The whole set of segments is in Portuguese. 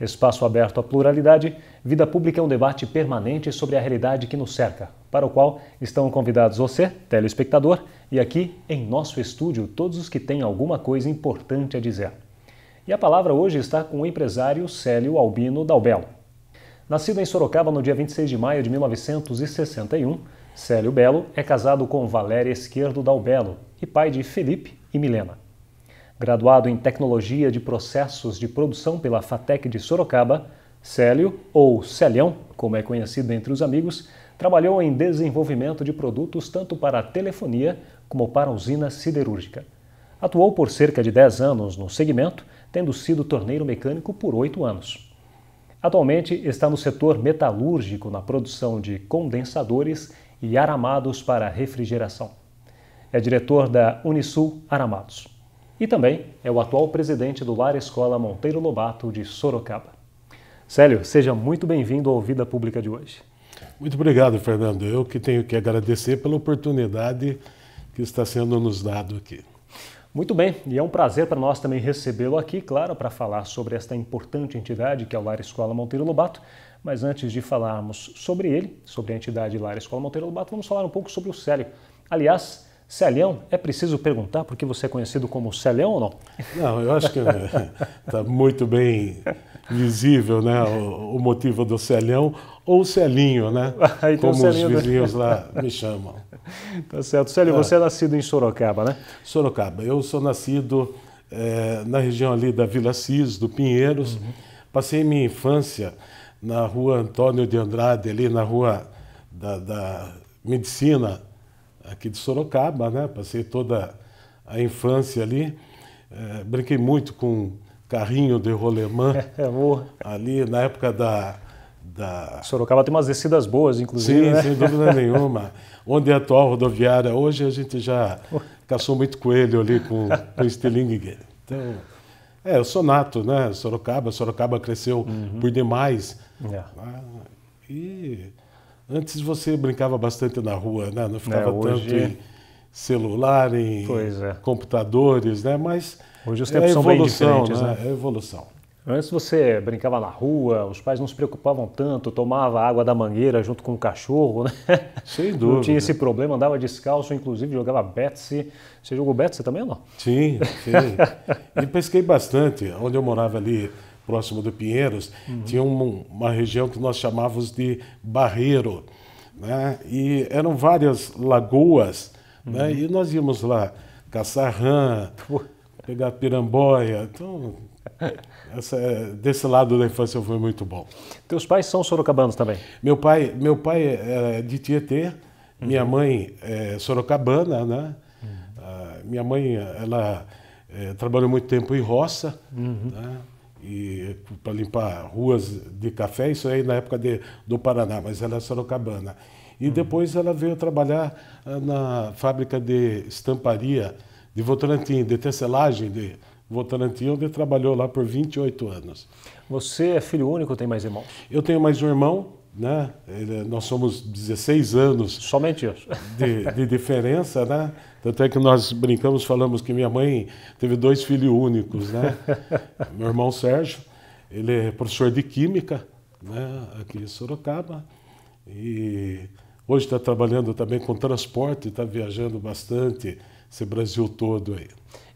Espaço aberto à pluralidade, Vida Pública é um debate permanente sobre a realidade que nos cerca, para o qual estão convidados você, telespectador, e aqui em nosso estúdio todos os que têm alguma coisa importante a dizer. E a palavra hoje está com o empresário Célio Albino Dalbelo. Nascido em Sorocaba no dia 26 de maio de 1961, Célio Belo é casado com Valéria Esquerdo Dalbelo e pai de Felipe e Milena. Graduado em Tecnologia de Processos de Produção pela FATEC de Sorocaba, Célio, ou Celião, como é conhecido entre os amigos, trabalhou em desenvolvimento de produtos tanto para a telefonia como para a usina siderúrgica. Atuou por cerca de 10 anos no segmento, tendo sido torneiro mecânico por 8 anos. Atualmente está no setor metalúrgico na produção de condensadores e aramados para refrigeração. É diretor da Unisul Aramados e também é o atual presidente do Lar Escola Monteiro Lobato de Sorocaba. Célio, seja muito bem-vindo ao Vida Pública de hoje. Muito obrigado, Fernando. Eu que tenho que agradecer pela oportunidade que está sendo nos dado aqui. Muito bem, e é um prazer para nós também recebê-lo aqui, claro, para falar sobre esta importante entidade que é o Lar Escola Monteiro Lobato. Mas antes de falarmos sobre ele, sobre a entidade Lar Escola Monteiro Lobato, vamos falar um pouco sobre o Célio. Aliás, se é preciso perguntar porque você é conhecido como Se ou não? Não, eu acho que está muito bem visível né, o, o motivo do Se ou Celinho, né? Aí ah, então como Celinho os vizinhos lá me chamam. Tá certo. Célio, é. você é nascido em Sorocaba, né? Sorocaba. Eu sou nascido é, na região ali da Vila Cis, do Pinheiros. Uhum. Passei minha infância na rua Antônio de Andrade, ali na rua da, da Medicina, aqui de Sorocaba, né? Passei toda a infância ali. É, brinquei muito com carrinho de rolemã é, ali na época da, da... Sorocaba tem umas descidas boas, inclusive. Sim, né? sem dúvida nenhuma. Onde é a atual rodoviária hoje, a gente já caçou muito coelho ali com, o Estilingue. Então, é, eu sou nato, né? Sorocaba. Sorocaba cresceu uhum. por demais. Yeah. É. E Antes você brincava bastante na rua, né? Não ficava é, hoje... tanto em celular, em é. computadores, né? Mas hoje os tempos é evolução, são bem diferentes, né? né? É evolução. Antes você brincava na rua, os pais não se preocupavam tanto, tomava água da mangueira junto com o cachorro, né? Sem dúvida. Não tinha esse problema, andava descalço, inclusive jogava Betsy. Você jogou Betsy também ou não? Sim, sim. e pesquei bastante. Onde eu morava ali, próximo do Pinheiros, uhum. tinha uma região que nós chamávamos de Barreiro. Né? E eram várias lagoas, né? uhum. né? e nós íamos lá caçar rã, pegar pirambóia. Então, essa, desse lado da infância foi muito bom. Teus pais são sorocabanos também? Meu pai, meu pai é de Tietê, uhum. minha mãe é sorocabana, né? Uhum. Ah, minha mãe, ela é, trabalhou muito tempo em roça, uhum. né? e para limpar ruas de café, isso aí na época de, do Paraná, mas ela é sorocabana. E uhum. depois ela veio trabalhar ah, na fábrica de estamparia de Votorantim, de tecelagem de Votorantim, onde trabalhou lá por 28 anos. Você é filho único ou tem mais irmãos? Eu tenho mais um irmão, né? Ele, é, nós somos 16 anos. Somente isso. de, de, diferença, né? Tanto é que nós brincamos, falamos que minha mãe teve dois filhos únicos, né? Meu irmão Sérgio, ele é professor de Química, né? Aqui em Sorocaba. E hoje está trabalhando também com transporte, está viajando bastante esse Brasil todo aí.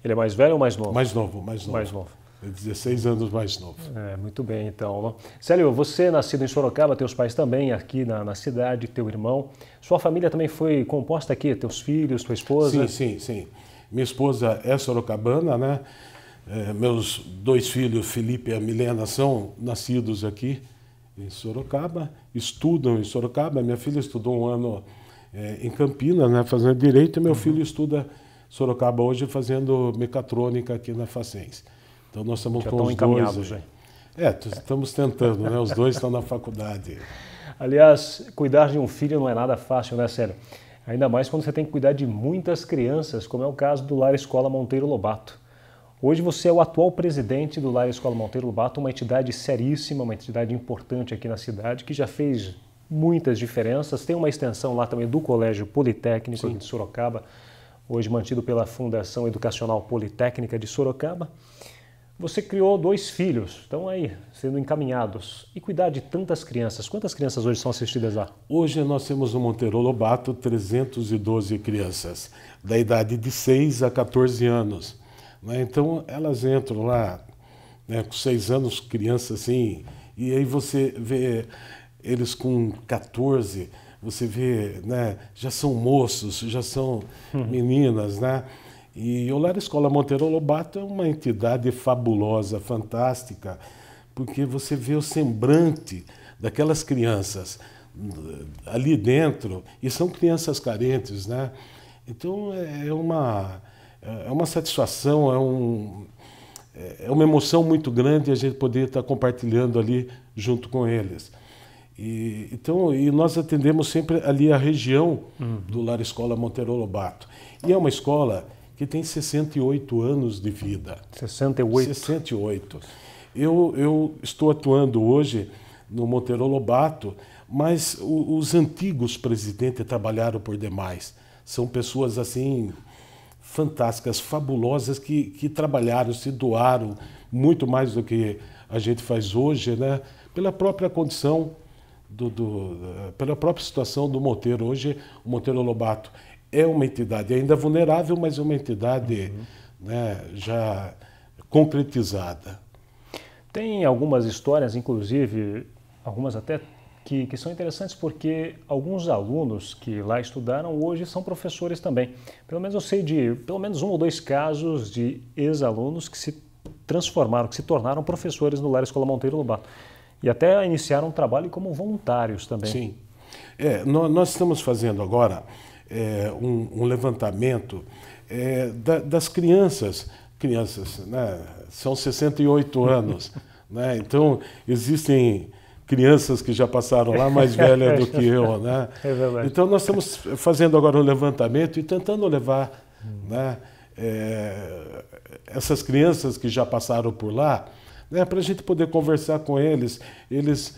Ele é mais velho ou mais novo? Mais novo, mais novo. Mais novo. É 16 anos mais novo. É, muito bem, então. Célio, você nascido em Sorocaba, teus pais também aqui na, na cidade, teu irmão. Sua família também foi composta aqui, teus filhos, tua esposa? Sim, sim, sim. Minha esposa é sorocabana, né? É, meus dois filhos, Felipe e a Milena, são nascidos aqui em Sorocaba, estudam em Sorocaba. Minha filha estudou um ano é, em Campinas, né, fazendo direito, e meu uhum. filho estuda Sorocaba hoje fazendo mecatrônica aqui na Facens. Então nós estamos Já com os dois. É, estamos tentando, né? Os dois estão na faculdade. Aliás, cuidar de um filho não é nada fácil, né, Sérgio? Ainda mais quando você tem que cuidar de muitas crianças, como é o caso do Lar Escola Monteiro Lobato. Hoje você é o atual presidente do Lar Escola Monteiro Lobato, uma entidade seríssima, uma entidade importante aqui na cidade, que já fez muitas diferenças. Tem uma extensão lá também do Colégio Politécnico Sim. de Sorocaba, hoje mantido pela Fundação Educacional Politécnica de Sorocaba. Você criou dois filhos, estão aí sendo encaminhados. E cuidar de tantas crianças. Quantas crianças hoje são assistidas lá? Hoje nós temos no Monteiro Lobato 312 crianças, da idade de 6 a 14 anos. Né? Então elas entram lá né, com 6 anos, criança assim, e aí você vê eles com 14, você vê, né, já são moços, já são meninas, né? E o Lar Escola Monteiro Lobato é uma entidade fabulosa, fantástica, porque você vê o semblante daquelas crianças eh, ali dentro, e são crianças carentes, né? Então é, é uma, é, é uma satisfação, é, um, é, é uma emoção muito grande a gente poder estar compartilhando ali junto com eles. E, então, e nós atendemos sempre ali a região uhum. do Lar Escola Monteiro Lobato. E é uma escola que tem 68 anos de vida. 68. 68. Eu, eu estou atuando hoje no Monteiro Lobato, mas o, os antigos presidentes trabalharam por demais. São pessoas assim fantásticas, fabulosas, que, que trabalharam, se doaram muito mais do que a gente faz hoje, né? pela própria condição, do, do eh, pela própria situação do Monteiro. Hoje, o Monteiro Lobato é uma entidade ainda vulnerável, mas é uma entidade uhum. né, já concretizada. Tem algumas histórias, inclusive, algumas até que, que, são interessantes porque alguns alunos que lá estudaram hoje são professores também. Pelo menos eu sei de pelo menos um ou dois casos de ex-alunos que se transformaram, que se tornaram professores no Lar Escola Monteiro Lobato. E até iniciaram um trabalho como voluntários também. Sim. É, nós, nós estamos fazendo agora é, um, um, levantamento é, da, das crianças. Crianças, né? são 68 anos, né? então existem crianças que já passaram lá mais velhas do que eu. É né? É então nós estamos fazendo agora um levantamento e tentando levar né, é, essas crianças que já passaram por lá né, para a gente poder conversar com eles. Eles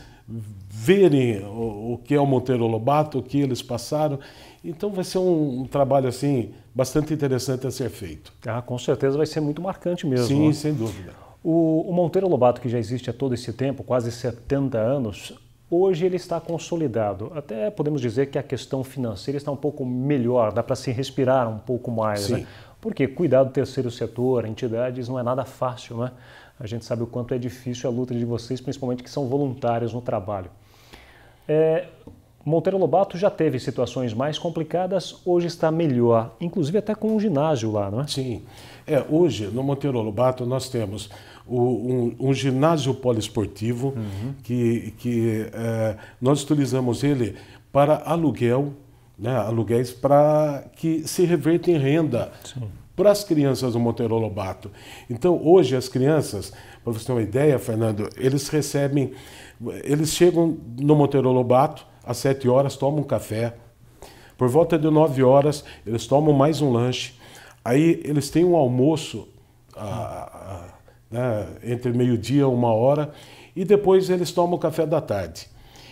verem o, o, que é o Monteiro Lobato, o que eles passaram. Então vai ser um, um, trabalho assim bastante interessante a ser feito. Ah, com certeza vai ser muito marcante mesmo. Sim, né? sem dúvida. O, o, Monteiro Lobato, que já existe há todo esse tempo, quase 70 anos, hoje ele está consolidado. Até podemos dizer que a questão financeira está um pouco melhor, dá para se respirar um pouco mais. Né? Sim. Né? Porque cuidar do terceiro setor, entidades, não é nada fácil, né? A gente sabe o quanto é difícil a luta de vocês, principalmente que são voluntários no trabalho. É, Monteiro Lobato já teve situações mais complicadas, hoje está melhor, inclusive até com um ginásio lá, não é? Sim. É, hoje, no Monteiro Lobato, nós temos o, um, um, ginásio poliesportivo uhum. que, que é, nós utilizamos ele para aluguel, né, aluguéis para que se reverta em renda. Sim para as crianças do Monteiro Lobato. Então, hoje, as crianças, para você ter uma ideia, Fernando, eles recebem, eles chegam no Monteiro Lobato às 7 horas, tomam um café. Por volta de 9 horas, eles tomam mais um lanche. Aí, eles têm um almoço a, ah, a, ah, né, entre meio-dia e uma hora, e depois eles tomam o café da tarde.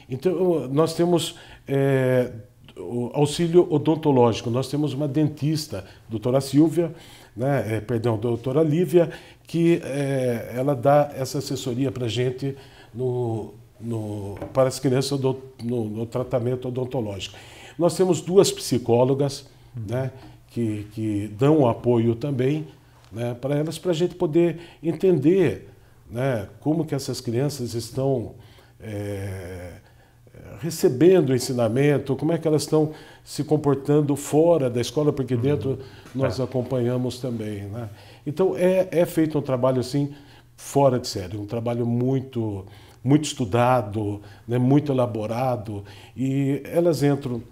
Então, nós temos é, o auxílio odontológico. Nós temos uma dentista, doutora Silvia, né, é, perdão, doutora Lívia, que é, ela dá essa assessoria para a gente no, no, para as crianças do, no, no, tratamento odontológico. Nós temos duas psicólogas né, que, que dão apoio também né, para elas, para a gente poder entender né, como que essas crianças estão é, recebendo ensinamento, como é que elas estão se comportando fora da escola, porque uhum. dentro nós é. acompanhamos também. Né? Então é, é feito um trabalho assim fora de série, um trabalho muito muito estudado, né, muito elaborado, e elas entram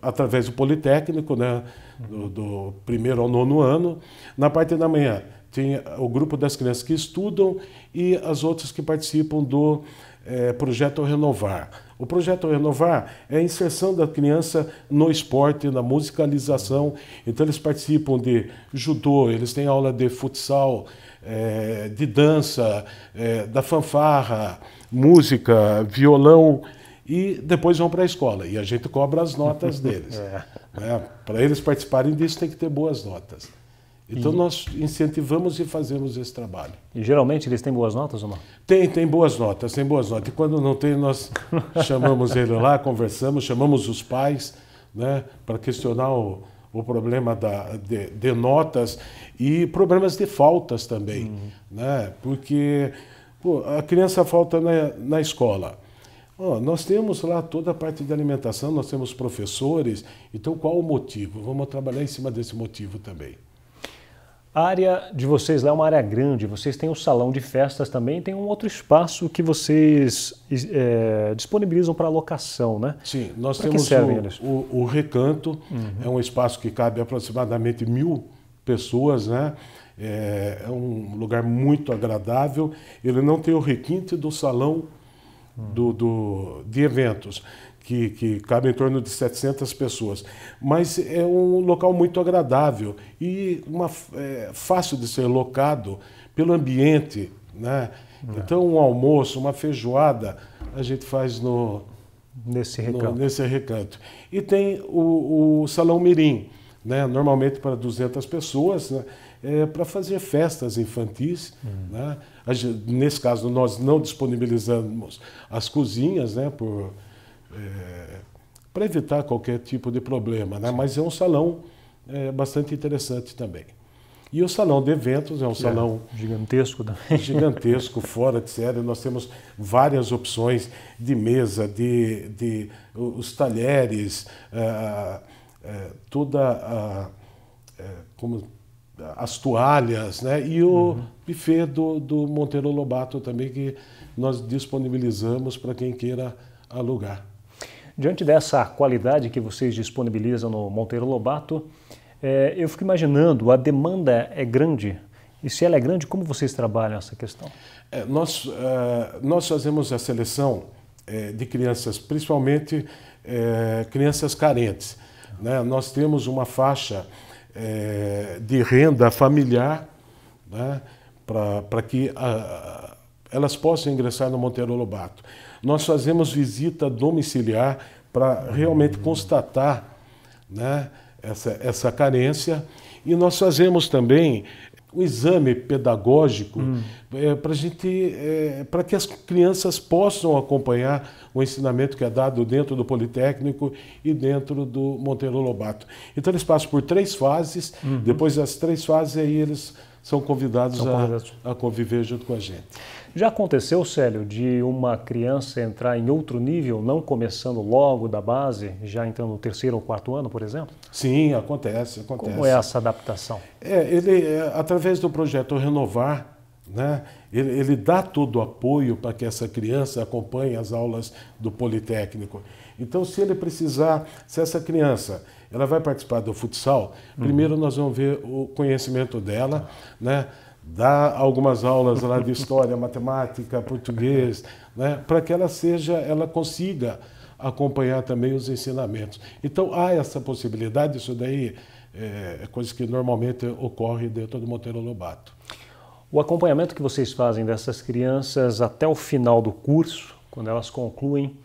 através do Politécnico, né, do, do primeiro ao nono ano. Na parte da manhã tem o grupo das crianças que estudam e as outras que participam do é, projeto Renovar o projeto Renovar é a inserção da criança no esporte, na musicalização. Então, eles participam de judô, eles têm aula de futsal, é, de dança, é, da fanfarra, música, violão e depois vão para a escola. E a gente cobra as notas deles. É. Né? Para eles participarem disso, tem que ter boas notas. Então e... nós incentivamos e fazemos esse trabalho. E geralmente eles têm boas notas ou não? Tem, tem boas notas, tem boas notas. E quando não tem, nós chamamos ele lá, conversamos, chamamos os pais né, para questionar o, o problema da, de, de, notas e problemas de faltas também. Uhum. Né, porque pô, a criança falta na, na escola. Oh, nós temos lá toda a parte de alimentação, nós temos professores, então qual o motivo? Vamos trabalhar em cima desse motivo também. A área de vocês lá é uma área grande, vocês têm um salão de festas também, tem um outro espaço que vocês é, disponibilizam para locação, né? Sim, nós pra temos o, o, o, Recanto, uhum. é um espaço que cabe aproximadamente mil pessoas, né? É, é, um lugar muito agradável, ele não tem o requinte do salão hum. do, do de eventos, que, que cabe em torno de 700 pessoas. Mas é um local muito agradável e uma, é, fácil de ser locado pelo ambiente. Né? É. Então, um almoço, uma feijoada, a gente faz no, nesse, recanto. No, nesse recanto. E tem o, o Salão Mirim, né? normalmente para 200 pessoas. Né? É, para fazer festas infantis. Hum. Né? Nesse caso, nós não disponibilizamos as cozinhas, né, por é, para evitar qualquer tipo de problema. Né? Mas é um salão é, bastante interessante também. E o salão de eventos é um é salão é, gigantesco também. Gigantesco, fora de série. Nós temos várias opções de mesa, de, de os talheres, ah, toda a, como as toalhas, né? E o uhum. buffet do, do Monteiro Lobato também que nós disponibilizamos para quem queira alugar. Diante dessa qualidade que vocês disponibilizam no Monteiro Lobato, é, eu fico imaginando, a demanda é grande. E se ela é grande, como vocês trabalham essa questão? É, nós, uh, nós fazemos a seleção é, de crianças, principalmente é, crianças carentes. Né? Nós temos uma faixa é, de renda familiar né? para que a, elas possam ingressar no Monteiro Lobato. Nós fazemos visita domiciliar para realmente uhum. constatar né, essa, essa carência e nós fazemos também o um exame pedagógico uhum. é, eh, para gente é, eh, para que as crianças possam acompanhar o ensinamento que é dado dentro do Politécnico e dentro do Monteiro Lobato. Então eles passam por três fases, uhum. depois das três fases aí eles são convidados, são convidados. A, a conviver junto com a gente. Já aconteceu, Célio, de uma criança entrar em outro nível, não começando logo da base, já entrando no terceiro ou quarto ano, por exemplo? Sim, acontece, acontece. Como é essa adaptação? É, ele, é, através do projeto Renovar, né? Ele, ele, dá todo o apoio para que essa criança acompanhe as aulas do Politécnico. Então, se ele precisar, se essa criança ela vai participar do futsal, uhum. primeiro nós vamos ver o conhecimento dela, né? dá algumas aulas lá de história, matemática, português, né, para que ela seja, ela consiga acompanhar também os ensinamentos. Então há essa possibilidade, isso daí eh, é coisa que normalmente ocorre dentro do Monteiro Lobato. O acompanhamento que vocês fazem dessas crianças até o final do curso, quando elas concluem,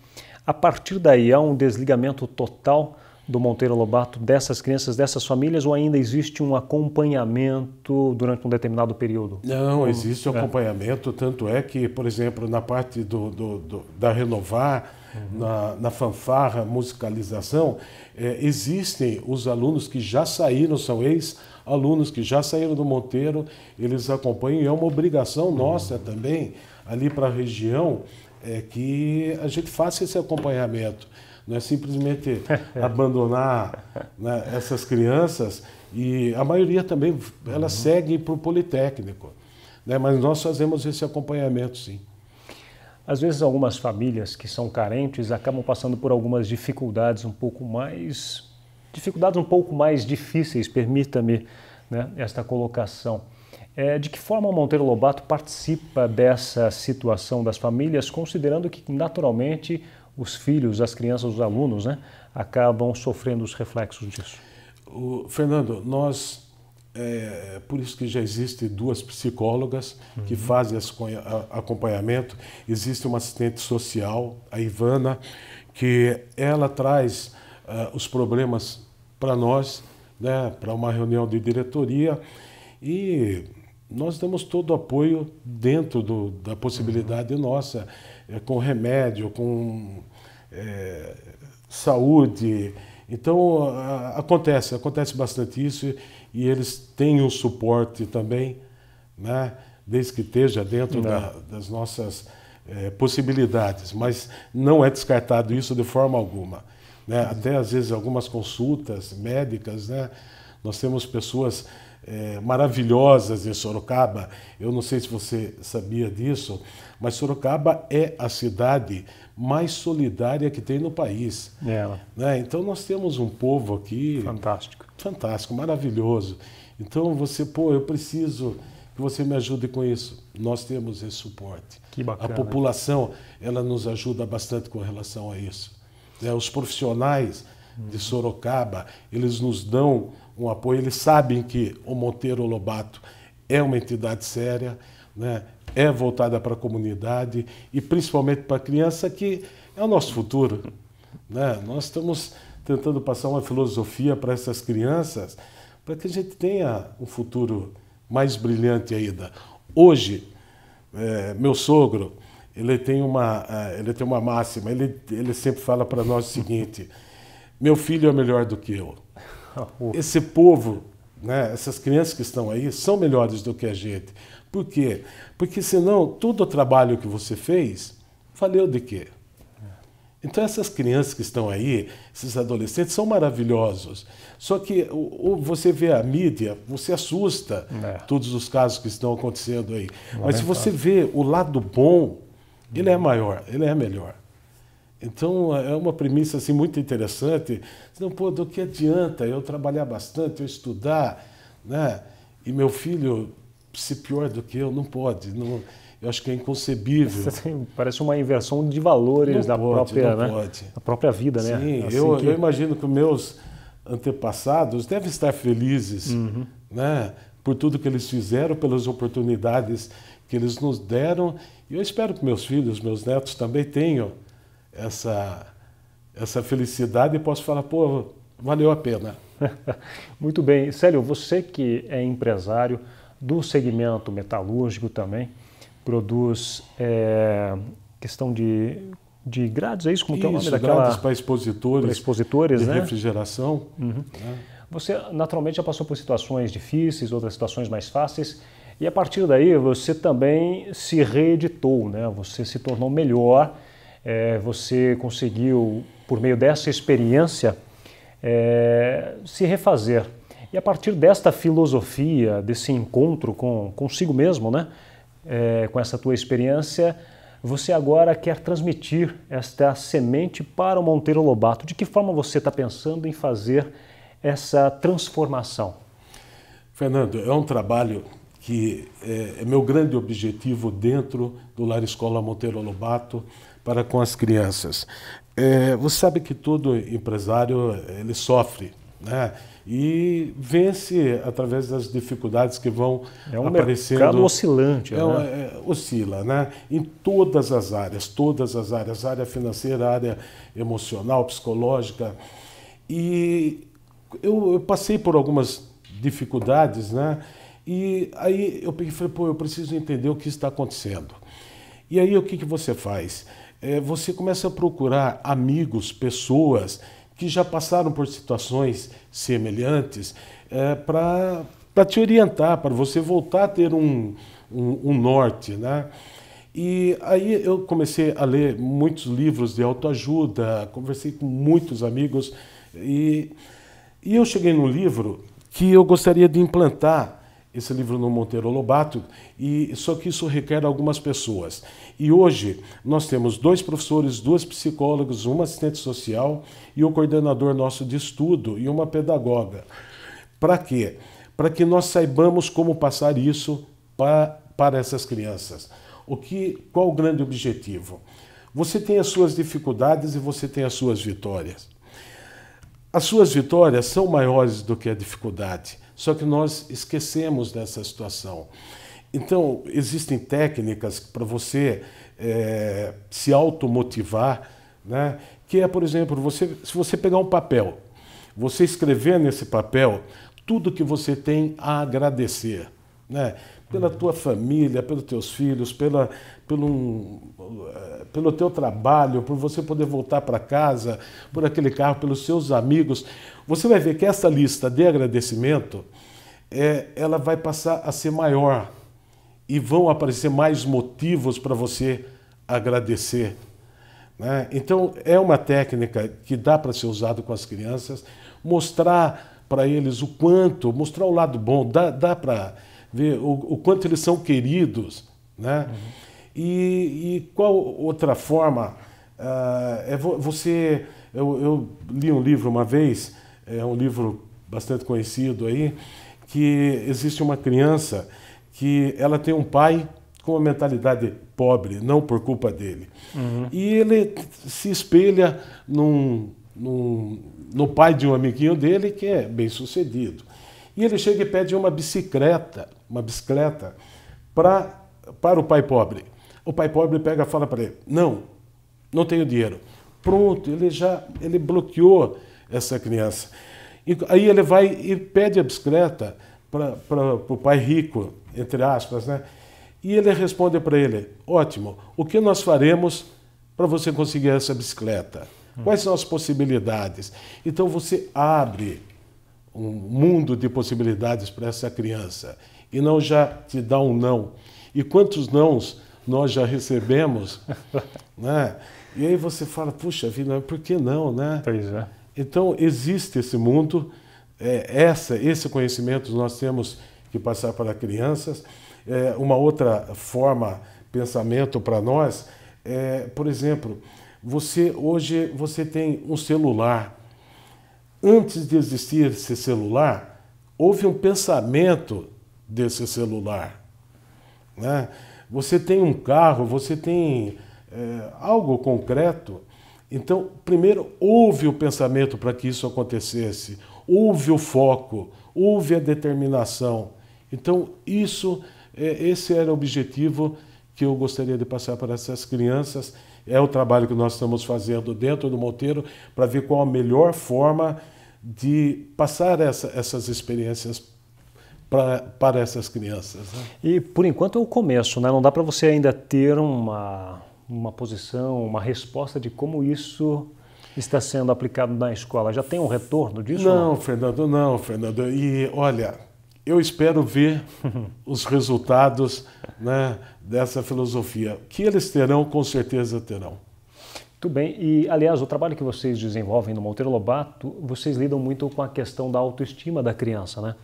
a partir daí há um desligamento total do Monteiro Lobato dessas crianças, dessas famílias, ou ainda existe um acompanhamento durante um determinado período? Não, hum, existe um é. acompanhamento, tanto é que, por exemplo, na parte do, do, do da Renovar, uhum. na, na, fanfarra, musicalização, é, existem os alunos que já saíram, são ex alunos que já saíram do Monteiro, eles acompanham e é uma obrigação uhum. nossa uhum. também, ali para a região, é, que a gente faça esse acompanhamento. Não é simplesmente abandonar né, essas crianças e a maioria também elas uhum. segue para o Politécnico. Né? Mas nós fazemos esse acompanhamento, sim. Às vezes, algumas famílias que são carentes acabam passando por algumas dificuldades um pouco mais. dificuldades um pouco mais difíceis, permita-me né, esta colocação. É, de que forma o Monteiro Lobato participa dessa situação das famílias, considerando que, naturalmente, os filhos, as crianças, os alunos, né, acabam sofrendo os reflexos disso. O, Fernando, nós é, por isso que já existem duas psicólogas uhum. que fazem acompanhamento. Existe uma assistente social, a Ivana, que ela traz uh, os problemas para nós, né, para uma reunião de diretoria e nós damos todo o apoio dentro do, da possibilidade uhum. nossa é, com remédio, com é, saúde. Então a, acontece, acontece bastante isso e eles têm um suporte também, né? desde que esteja dentro da, das nossas é, possibilidades. Mas não é descartado isso de forma alguma. Né? Até às vezes algumas consultas médicas, né? nós temos pessoas é, maravilhosas em Sorocaba. Eu não sei se você sabia disso, mas Sorocaba é a cidade mais solidária que tem no país. É. Né? Então nós temos um povo aqui. Fantástico. Fantástico, maravilhoso. Então você, pô, eu preciso que você me ajude com isso. Nós temos esse suporte. Que bacana. A população, ela nos ajuda bastante com relação a isso. Né? Os profissionais de Sorocaba, eles nos dão um apoio, eles sabem que o Monteiro Lobato é uma entidade séria, né? é voltada para a comunidade e principalmente para a criança, que é o nosso futuro. Né? Nós estamos tentando passar uma filosofia para essas crianças para que a gente tenha um futuro mais brilhante ainda. Hoje, é, meu sogro, ele tem uma, é, ele tem uma máxima, ele, ele sempre fala para nós o seguinte meu filho é melhor do que eu. Esse povo, né, essas crianças que estão aí, são melhores do que a gente. Por quê? Porque senão todo o trabalho que você fez, valeu de quê? É. Então essas crianças que estão aí, esses adolescentes, são maravilhosos. Só que ou você vê a mídia, você assusta é. todos os casos que estão acontecendo aí. Lamentável. Mas se você vê o lado bom, ele é maior, ele é melhor. Então é uma premissa assim muito interessante. Não, pô, do que adianta eu trabalhar bastante, eu estudar, né? E meu filho ser pior do que eu não pode, não. Eu acho que é inconcebível. Parece uma inversão de valores não da pode, própria, né? Pode. Da própria vida, né? Sim, assim eu, que... eu, imagino que meus antepassados devem estar felizes, uhum. né? Por tudo que eles fizeram, pelas oportunidades que eles nos deram. E eu espero que meus filhos, meus netos também tenham essa, essa felicidade e posso falar, pô, valeu a pena. Muito bem. Célio, você que é empresário do segmento metalúrgico também, produz é, questão de, de grades, é isso? Como isso, que é o nome daquela... grades para expositores, expositores de né? refrigeração. Uhum. Né? Você naturalmente já passou por situações difíceis, outras situações mais fáceis, e a partir daí você também se reeditou, né? você se tornou melhor é, você conseguiu, por meio dessa experiência, é, se refazer. E a partir desta filosofia, desse encontro com consigo mesmo, né, é, com essa tua experiência, você agora quer transmitir esta semente para o Monteiro Lobato. De que forma você está pensando em fazer essa transformação? Fernando, é um trabalho que é, é meu grande objetivo dentro do Lar Escola Monteiro Lobato, para com as crianças. É, você sabe que todo empresário ele sofre, né? E vence através das dificuldades que vão aparecendo. é um Mercado oscilante, é, né? É, oscila, né? Em todas as áreas, todas as áreas, área financeira, área emocional, psicológica. E eu, eu passei por algumas dificuldades, né? E aí eu falei, pô, eu preciso entender o que está acontecendo. E aí o que, que você faz? é, você começa a procurar amigos, pessoas que já passaram por situações semelhantes é, para te orientar, para você voltar a ter um, um, um norte. Né? E aí eu comecei a ler muitos livros de autoajuda, conversei com muitos amigos e, e eu cheguei num livro que eu gostaria de implantar esse livro no Monteiro Lobato, e só que isso requer algumas pessoas. E hoje nós temos dois professores, duas psicólogas, uma assistente social e o coordenador nosso de estudo e uma pedagoga. Para quê? Para que nós saibamos como passar isso para, para essas crianças. O que, qual o grande objetivo? Você tem as suas dificuldades e você tem as suas vitórias. As suas vitórias são maiores do que a dificuldade só que nós esquecemos dessa situação. Então, existem técnicas para você é, se automotivar, né? que é, por exemplo, você, se você pegar um papel, você escrever nesse papel tudo que você tem a agradecer né? pela tua família, pelos teus filhos, pela, pelo, eh, pelo teu trabalho, por você poder voltar para casa, por aquele carro, pelos seus amigos. Você vai ver que essa lista de agradecimento é, ela vai passar a ser maior e vão aparecer mais motivos para você agradecer. Né? Então, é uma técnica que dá para ser usada com as crianças, mostrar para eles o quanto, mostrar o lado bom, dá, dá para ver o, o quanto eles são queridos, né? Uhum. E, e, qual outra forma uh, é você... Eu, eu, li um livro uma vez, é um livro bastante conhecido aí, que existe uma criança que ela tem um pai com uma mentalidade pobre, não por culpa dele. Uhum. E ele se espelha num, num, no pai de um amiguinho dele que é bem sucedido. E ele chega e pede uma bicicleta, uma bicicleta, pra, para o pai pobre. O pai pobre pega e fala para ele: Não, não tenho dinheiro. Pronto, ele já ele bloqueou essa criança. E, aí ele vai e pede a bicicleta para o pai rico, entre aspas, né? E ele responde para ele: Ótimo, o que nós faremos para você conseguir essa bicicleta? Quais são as possibilidades? Então você abre um mundo de possibilidades para essa criança e não já te dá um não. E quantos nãos nós já recebemos, né? E aí você fala, puxa vida, por que não, né? Pois é. Então existe esse mundo, é, essa, esse conhecimento nós temos que passar para crianças. É, uma outra forma, pensamento para nós, é, por exemplo, você hoje você tem um celular, antes de existir esse celular, houve um pensamento desse celular. Né? Você tem um carro, você tem é, algo concreto. Então, primeiro, houve o pensamento para que isso acontecesse, houve o foco, houve a determinação. Então, isso, é, esse era o objetivo que eu gostaria de passar para essas crianças. É o trabalho que nós estamos fazendo dentro do Monteiro para ver qual a melhor forma de passar essa, essas experiências pra, para essas crianças. Né? E por enquanto é o começo, né? não dá para você ainda ter uma, uma posição, uma resposta de como isso está sendo aplicado na escola. Já tem um retorno disso? Não, não? Fernando, não, Fernando. E olha, eu espero ver os resultados né, dessa filosofia, que eles terão, com certeza terão. Tudo bem. E, aliás, o trabalho que vocês desenvolvem no Monteiro Lobato, vocês lidam muito com a questão da autoestima da criança, né?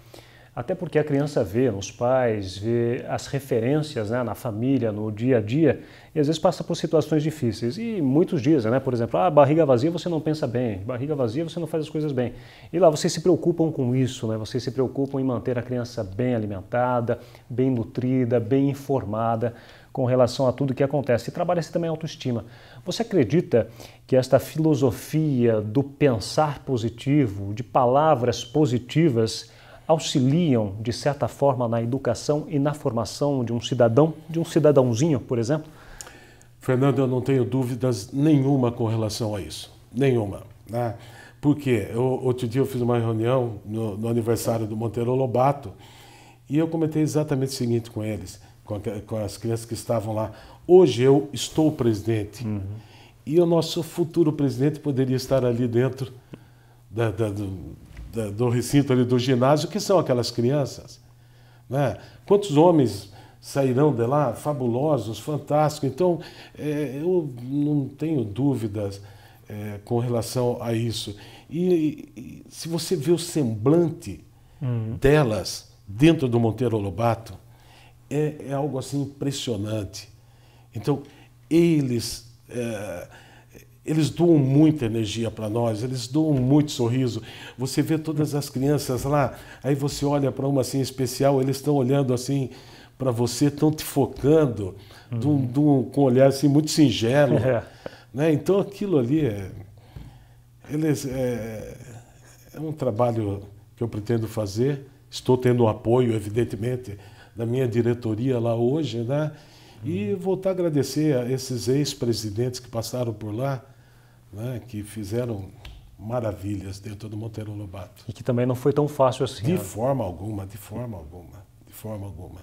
Até porque a criança vê nos pais, vê as referências né, na família, no dia a dia, e às vezes passa por situações difíceis. E muitos dias, né, por exemplo, ah, barriga vazia você não pensa bem, barriga vazia você não faz as coisas bem. E lá vocês se preocupam com isso, né, vocês se preocupam em manter a criança bem alimentada, bem nutrida, bem informada com relação a tudo que acontece. E trabalha-se também a autoestima. Você acredita que esta filosofia do pensar positivo, de palavras positivas, auxiliam de certa forma na educação e na formação de um cidadão, de um cidadãozinho, por exemplo? Fernando, eu não tenho dúvidas nenhuma com relação a isso, nenhuma. Né? Porque eu, outro dia eu fiz uma reunião no, no aniversário do Monteiro Lobato e eu comentei exatamente o seguinte com eles com, com as crianças que estavam lá. Hoje eu estou presidente. Uhum. E o nosso futuro presidente poderia estar ali dentro da, da, do, da, do, recinto ali do ginásio, que são aquelas crianças. Né? Quantos homens sairão de lá fabulosos, fantásticos? Então, é, eu não tenho dúvidas é, com relação a isso. E, e, se você vê o semblante uhum. delas dentro do Monteiro Lobato, é, é algo assim impressionante. Então, eles, é, eles doam muita energia para nós, eles doam muito sorriso. Você vê todas as crianças lá, aí você olha para uma assim especial, eles estão olhando assim para você, estão te focando uhum. com um olhar assim muito singelo. É. Né? Então, aquilo ali é, eles, é, é um trabalho que eu pretendo fazer. Estou tendo apoio, evidentemente, da minha diretoria lá hoje, né? E voltar tá a agradecer a esses ex-presidentes que passaram por lá, né? que fizeram maravilhas dentro do Monteiro Lobato. E que também não foi tão fácil assim. De né? forma alguma, de forma alguma, de forma alguma.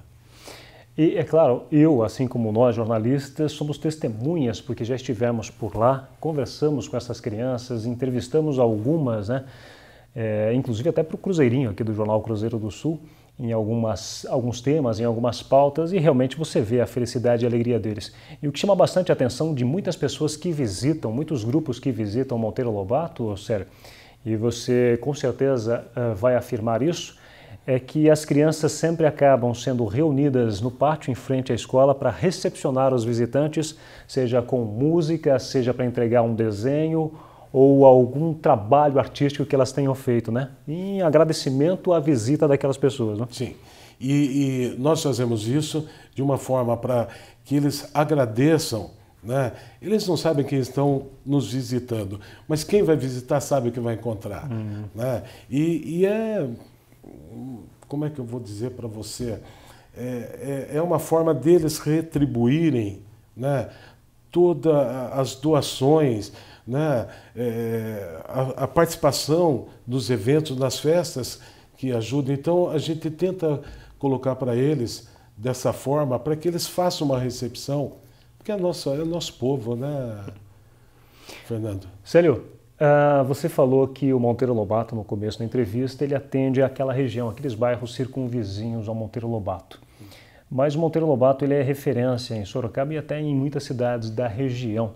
E é claro, eu, assim como nós jornalistas, somos testemunhas porque já estivemos por lá, conversamos com essas crianças, entrevistamos algumas, né? É, inclusive até para o Cruzeirinho aqui do jornal Cruzeiro do Sul em algumas, alguns temas, em algumas pautas, e realmente você vê a felicidade e a alegria deles. E o que chama bastante a atenção de muitas pessoas que visitam, muitos grupos que visitam Monteiro Lobato, Sérgio, e você com certeza eh, vai afirmar isso, é que as crianças sempre acabam sendo reunidas no pátio em frente à escola para recepcionar os visitantes, seja com música, seja para entregar um desenho ou algum trabalho artístico que elas tenham feito, né? Em agradecimento à visita daquelas pessoas. Né? Sim. E, e nós fazemos isso de uma forma para que eles agradeçam né? Eles não sabem que estão nos visitando, mas quem vai visitar sabe o que vai encontrar. Uhum. Né? E, e, é. Como é que eu vou dizer para você? É, é, é, uma forma deles retribuírem né? todas as doações, né? É, a, a, participação nos eventos, nas festas que ajuda. Então a gente tenta colocar para eles dessa forma, para que eles façam uma recepção, porque é, nossa, é o nosso povo, né, Fernando? Célio, Uh, você falou que o Monteiro Lobato, no começo da entrevista, ele atende àquela região, aqueles bairros circunvizinhos ao Monteiro Lobato. Mas o Monteiro Lobato ele é referência em Sorocaba e até em muitas cidades da região.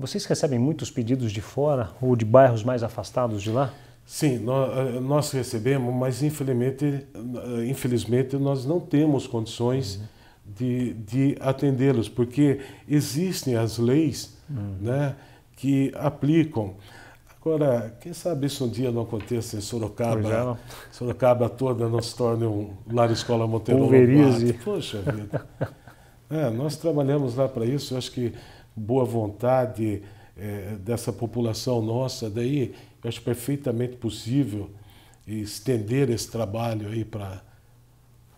Vocês recebem muitos pedidos de fora ou de bairros mais afastados de lá? Sim, eh, nós, recebemos, mas infelizmente, eh, infelizmente nós não temos condições uhum. de, de atendê-los, porque existem as leis uhum. né, que aplicam. Agora, quem sabe isso um dia não aconteça em Sorocaba? É, Sorocaba toda não se torne um lar escola Monteiro Poxa vida. É, nós trabalhamos lá para isso, eu acho que boa vontade é, dessa população nossa, daí eu acho perfeitamente possível estender esse trabalho aí para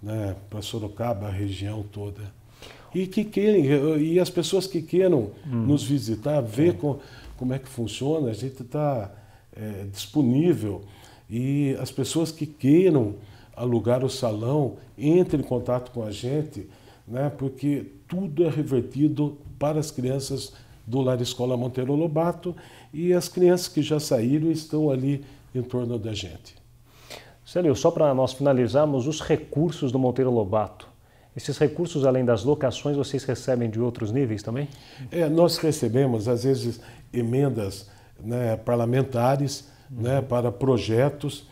né, para Sorocaba, a região toda. E que querem, e as pessoas que queiram hum. nos visitar, ver é. com, como é que funciona, a gente está é, eh, disponível. E as pessoas que queiram alugar o salão, entrem em contato com a gente, né, porque tudo é revertido para as crianças do Lar Escola Monteiro Lobato e as crianças que já saíram estão ali em torno da gente. Célio, só para nós finalizarmos, os recursos do Monteiro Lobato. Esses recursos, além das locações, vocês recebem de outros níveis também? É, nós recebemos, às vezes, emendas né, parlamentares uhum. né, para projetos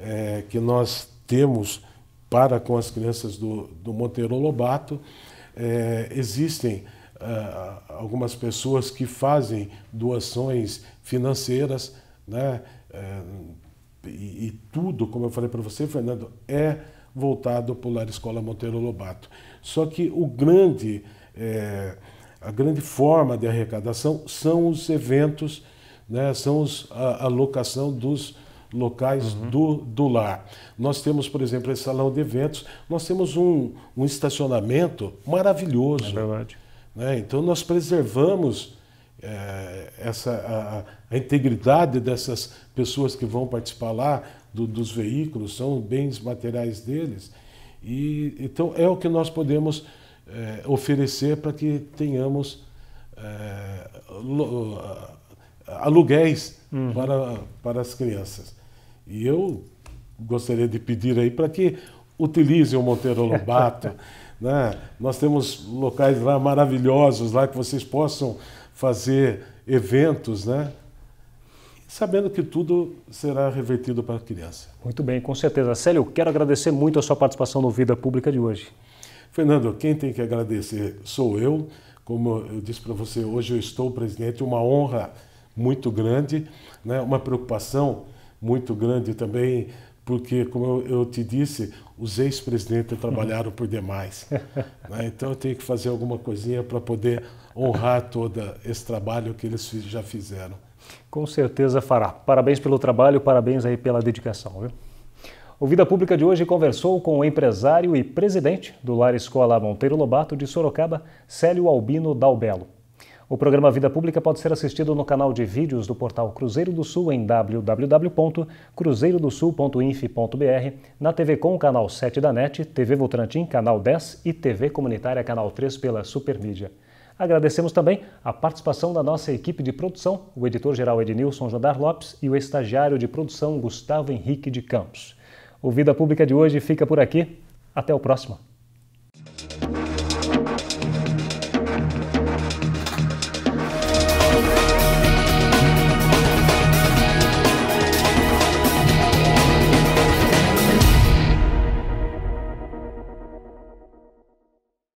é, que nós temos para com as crianças do, do Monteiro Lobato. É, existem uh, algumas pessoas que fazem doações financeiras, né? Uh, e, e, tudo, como eu falei para você, Fernando, é voltado para o Lar Escola Monteiro Lobato. Só que o grande, eh, a grande forma de arrecadação são os eventos, né, são os, a, a locação dos locais uhum. do, do lar. Nós temos, por exemplo, esse salão de eventos, nós temos um, um estacionamento maravilhoso. É verdade né? Então nós preservamos é, essa, a, a, integridade dessas pessoas que vão participar lá, do, dos veículos, são bens materiais deles. E, então é o que nós podemos é, oferecer para que tenhamos é, aluguéis uhum. para, para as crianças. E eu gostaria de pedir aí para que utilizem o Monteiro Lobato. Né? Nós temos locais lá maravilhosos, lá que vocês possam fazer eventos, né? sabendo que tudo será revertido para a criança. Muito bem, com certeza. Célio, quero agradecer muito a sua participação no Vida Pública de hoje. Fernando, quem tem que agradecer sou eu. Como eu disse para você, hoje eu estou presidente, uma honra muito grande, né? uma preocupação muito grande também, porque, como eu te disse, os ex-presidentes trabalharam por demais. Né? Então eu tenho que fazer alguma coisinha para poder honrar todo esse trabalho que eles já fizeram. Com certeza fará. Parabéns pelo trabalho, parabéns aí pela dedicação. Viu? O Vida Pública de hoje conversou com o empresário e presidente do Lar Escola Monteiro Lobato de Sorocaba, Célio Albino Dalbelo. O programa Vida Pública pode ser assistido no canal de vídeos do portal Cruzeiro do Sul em www.cruzeirodosul.inf.br, na TV Com, o canal 7 da NET, TV Votorantim, canal 10 e TV Comunitária, canal 3 pela Supermídia. Agradecemos também a participação da nossa equipe de produção, o editor-geral Ednilson Jandar Lopes e o estagiário de produção Gustavo Henrique de Campos. O Vida Pública de hoje fica por aqui. Até o próximo.